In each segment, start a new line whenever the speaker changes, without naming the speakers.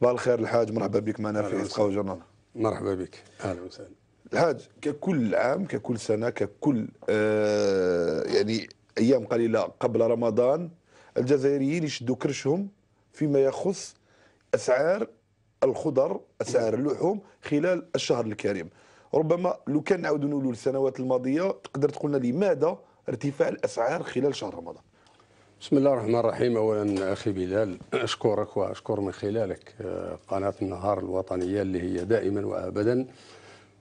صباح الخير الحاج مرحبا بك معنا في حزق وجرنان
مرحبا بك اهلا وسهلا
الحاج ككل عام ككل سنه ككل آه يعني ايام قليله قبل رمضان الجزائريين يشدوا كرشهم فيما يخص اسعار الخضر اسعار اللحوم خلال الشهر الكريم ربما لو كان نعاودوا نقولوا السنوات الماضيه تقدر تقولنا لماذا ارتفاع الاسعار خلال شهر رمضان
بسم الله الرحمن الرحيم اولا اخي بلال اشكرك واشكر من خلالك آه، قناه النهار الوطنيه اللي هي دائما وابدا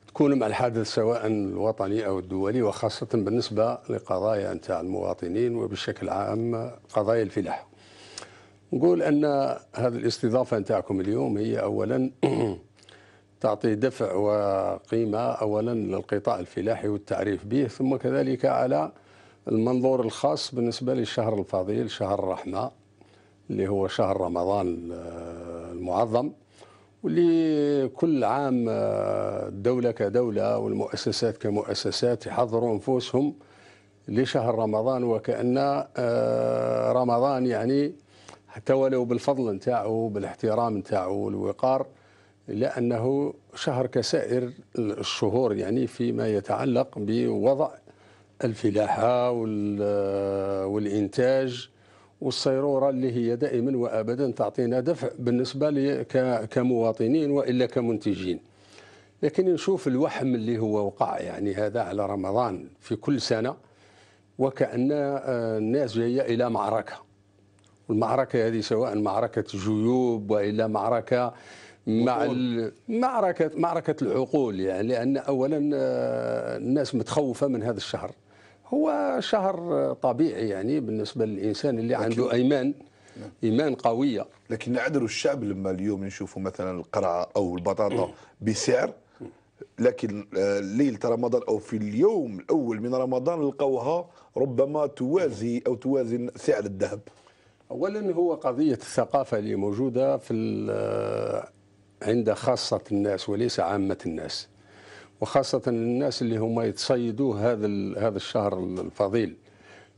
تكون مع الحدث سواء الوطني او الدولي وخاصه بالنسبه لقضايا نتاع المواطنين وبشكل عام قضايا الفلاح نقول ان هذه الاستضافه نتاعكم اليوم هي اولا تعطي دفع وقيمه اولا للقطاع الفلاحي والتعريف به ثم كذلك على المنظور الخاص بالنسبة للشهر الفضيل شهر الرحمة اللي هو شهر رمضان آه، المعظم واللي كل عام الدولة آه، كدولة والمؤسسات كمؤسسات يحضروا أنفسهم لشهر رمضان وكأن آه، رمضان يعني حتى ولو بالفضل نتاعو بالاحترام نتاعو والوقار لأنه شهر كسائر الشهور يعني فيما يتعلق بوضع الفلاحة والإنتاج والصيرورة اللي هي دائما وأبدا تعطينا دفع بالنسبة كمواطنين وإلا كمنتجين لكن نشوف الوحم اللي هو وقع يعني هذا على رمضان في كل سنة وكأن آه، الناس جاية إلى معركة والمعركة هذه سواء معركة جيوب وإلا معركة مع معركة معركة العقول يعني لأن أولا آه، الناس متخوفة من هذا الشهر هو شهر طبيعي يعني بالنسبة للإنسان اللي عنده أيمان نعم. ايمان قويه لكن عذر الشعب لما اليوم نشوفوا مثلا القرعه او
البطاطا بسعر لكن آه، ليله رمضان او في اليوم الاول من
رمضان لقوها ربما توازي او توازن سعر الذهب اولا هو قضيه الثقافه اللي موجوده في آه، عند خاصه الناس وليس عامه الناس وخاصة الناس اللي هما يتصيدوا هذا هذا الشهر الفضيل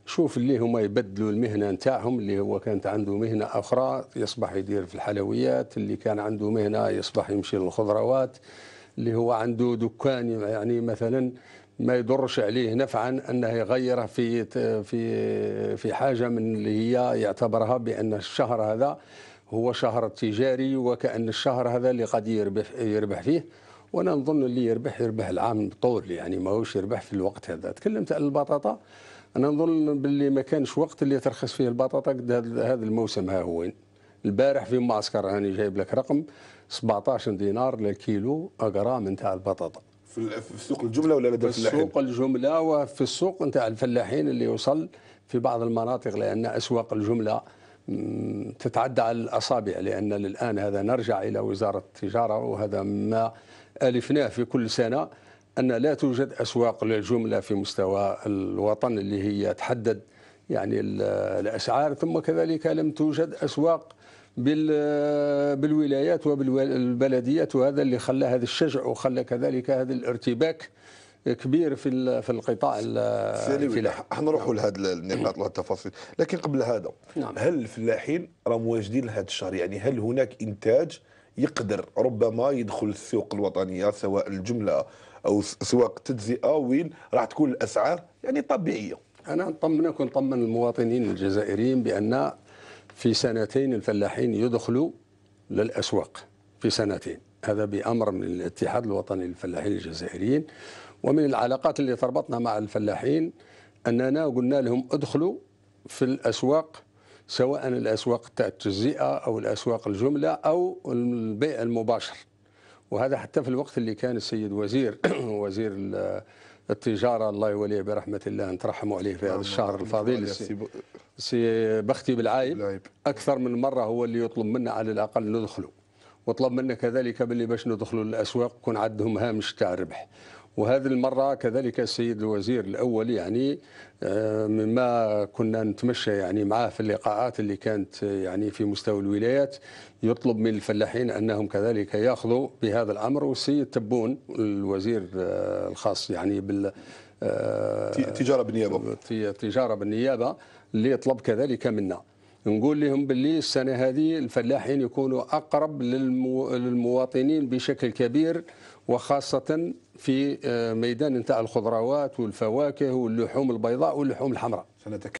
شوف اللي هما يبدلوا المهنة نتاعهم اللي هو كانت عنده مهنة أخرى يصبح يدير في الحلويات اللي كان عنده مهنة يصبح يمشي للخضروات اللي هو عنده دكان يعني مثلا ما يضرش عليه نفعا انه يغيره في في في حاجه من اللي هي يعتبرها بان الشهر هذا هو شهر تجاري وكان الشهر هذا اللي قد يربح يربح فيه وانا نظن اللي يربح يربح العام طول يعني ماهوش يربح في الوقت هذا تكلمت على البطاطا انا نظن باللي ما كانش وقت اللي ترخص فيه البطاطا قد هذا الموسم ها هو البارح في معسكر هاني جايب لك رقم 17 دينار للكيلو اغرام نتاع البطاطا في سوق الجمله ولا لدى الفلاحين؟ في سوق الجمله وفي السوق نتاع الفلاحين اللي يوصل في بعض المناطق لان اسواق الجمله تتعدى على الأصابع لأن الآن هذا نرجع إلى وزارة التجارة وهذا ما ألفناه في كل سنة أن لا توجد أسواق للجملة في مستوى الوطن اللي هي تحدد يعني الأسعار ثم كذلك لم توجد أسواق بالولايات وبالبلديات وهذا اللي خلى هذا الشجع وخلى كذلك هذا الارتباك كبير في في القطاع الفلاحي حنروحوا لهذا النقاط والتفاصيل لكن قبل هذا نعم. هل
الفلاحين راهم واجدين لهذا الشهر يعني هل هناك انتاج يقدر ربما يدخل السوق الوطنيه سواء الجمله او سواق التجزئه وين راح تكون الاسعار
يعني طبيعيه انا نطمنك ونطمن المواطنين الجزائريين بان في سنتين الفلاحين يدخلوا للاسواق في سنتين هذا بامر من الاتحاد الوطني للفلاحين الجزائريين ومن العلاقات اللي تربطنا مع الفلاحين أننا قلنا لهم ادخلوا في الأسواق سواء الأسواق تاع التجزئة أو الأسواق الجملة أو البيع المباشر وهذا حتى في الوقت اللي كان السيد وزير وزير التجارة الله يوليه برحمة الله نترحموا عليه في هذا الشهر الفضيل سي بختي بالعايب أكثر من مرة هو اللي يطلب منا على الأقل ندخلوا وطلب منا كذلك باللي باش ندخلوا للأسواق يكون عندهم هامش تاع الربح وهذه المرة كذلك السيد الوزير الأول يعني آه، مما كنا نتمشى يعني معاه في اللقاءات اللي كانت يعني في مستوى الولايات يطلب من الفلاحين أنهم كذلك يأخذوا بهذا الأمر والسيد تبون الوزير آه، الخاص يعني بال آه، تجارة بالنيابة تجارة بالنيابة اللي طلب كذلك منا نقول لهم باللي السنه هذه الفلاحين يكونوا اقرب للمواطنين بشكل كبير وخاصه في آه، ميدان نتاع الخضروات والفواكه واللحوم البيضاء واللحوم الحمراء